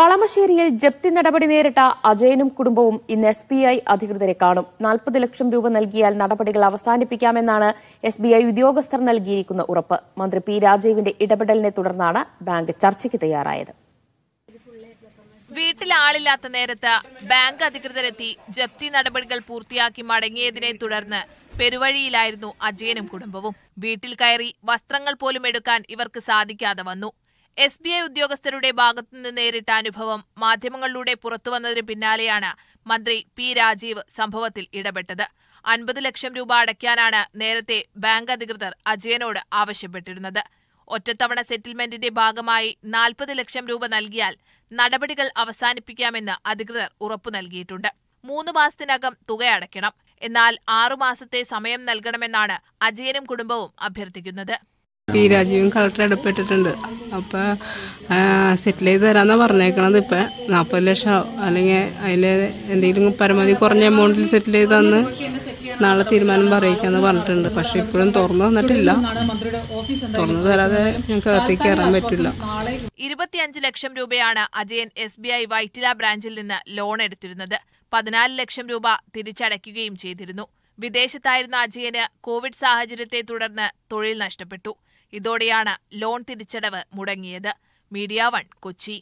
കളമശ്ശേരിയിൽ ജപ്തി നടപടി നേരിട്ട അജയനും കുടുംബവും ഇന്ന് എസ് ബി ഐ അധികൃതരെ കാണും നാൽപ്പത് ലക്ഷം രൂപ നൽകിയാൽ നടപടികൾ അവസാനിപ്പിക്കാമെന്നാണ് എസ് ബി ഐ ഉദ്യോഗസ്ഥർ നൽകിയിരിക്കുന്ന ഉറപ്പ് മന്ത്രി പി രാജീവിന്റെ ഇടപെടലിനെ തുടർന്നാണ് ബാങ്ക് ചർച്ചയ്ക്ക് തയ്യാറായത് വീട്ടിൽ ആളില്ലാത്ത നേരത്ത് ബാങ്ക് അധികൃതരെത്തി ജപ്തി നടപടികൾ പൂർത്തിയാക്കി മടങ്ങിയതിനെ തുടർന്ന് പെരുവഴിയിലായിരുന്നു അജയനും കുടുംബവും വീട്ടിൽ കയറി വസ്ത്രങ്ങൾ പോലും എടുക്കാൻ ഇവർക്ക് സാധിക്കാതെ വന്നു എസ് ബി ഐ ഉദ്യോഗസ്ഥരുടെ നിന്ന് നേരിട്ട അനുഭവം മാധ്യമങ്ങളിലൂടെ പുറത്തുവന്നതിന് പിന്നാലെയാണ് മന്ത്രി പി രാജീവ് സംഭവത്തിൽ ഇടപെട്ടത് അൻപത് ലക്ഷം രൂപ അടയ്ക്കാനാണ് നേരത്തെ ബാങ്ക് അധികൃതർ അജയനോട് ആവശ്യപ്പെട്ടിരുന്നത് ഒറ്റത്തവണ സെറ്റിൽമെന്റിന്റെ ഭാഗമായി നാൽപ്പത് ലക്ഷം രൂപ നൽകിയാൽ നടപടികൾ അവസാനിപ്പിക്കാമെന്ന് അധികൃതർ ഉറപ്പു നൽകിയിട്ടുണ്ട് മൂന്ന് മാസത്തിനകം തുക അടയ്ക്കണം എന്നാൽ ആറുമാസത്തെ സമയം നൽകണമെന്നാണ് അജയനും കുടുംബവും അഭ്യർത്ഥിക്കുന്നത് പി രാജീവും കളക്ടർ ഇടപെട്ടിട്ടുണ്ട് അപ്പോൾ സെറ്റിൽ ചെയ്ത് തരാമെന്നാണ് പറഞ്ഞേക്കണത് ഇപ്പം നാൽപ്പത് ലക്ഷം അല്ലെങ്കിൽ അതിൽ എന്തെങ്കിലും പരമാവധി കുറഞ്ഞ എമൗണ്ടിൽ സെറ്റിൽ ചെയ്ത് തന്ന് നാളെ തീരുമാനം പറയിക്കാന്ന് പറഞ്ഞിട്ടുണ്ട് പക്ഷെ ഇപ്പോഴും തുറന്നു തന്നിട്ടില്ല തുറന്നു തരാതെ ഞങ്ങൾക്ക് അകത്തേക്ക് കയറാൻ പറ്റില്ല ഇരുപത്തിയഞ്ച് ലക്ഷം രൂപയാണ് Ajayan S B I Vyttila ബ്രാഞ്ചിൽ നിന്ന് ലോൺ എടുത്തിരുന്നത് പതിനാല് ലക്ഷം രൂപ തിരിച്ചടയ്ക്കുകയും ചെയ്തിരുന്നു വിദേശത്തായിരുന്ന അജയന് കോവിഡ് സാഹചര്യത്തെ തുടർന്ന് തൊഴിൽ നഷ്ടപ്പെട്ടു ഇതോടെയാണ് ലോൺ തിരിച്ചടവ് മുടങ്ങിയത് മീഡിയ വൺ കൊച്ചി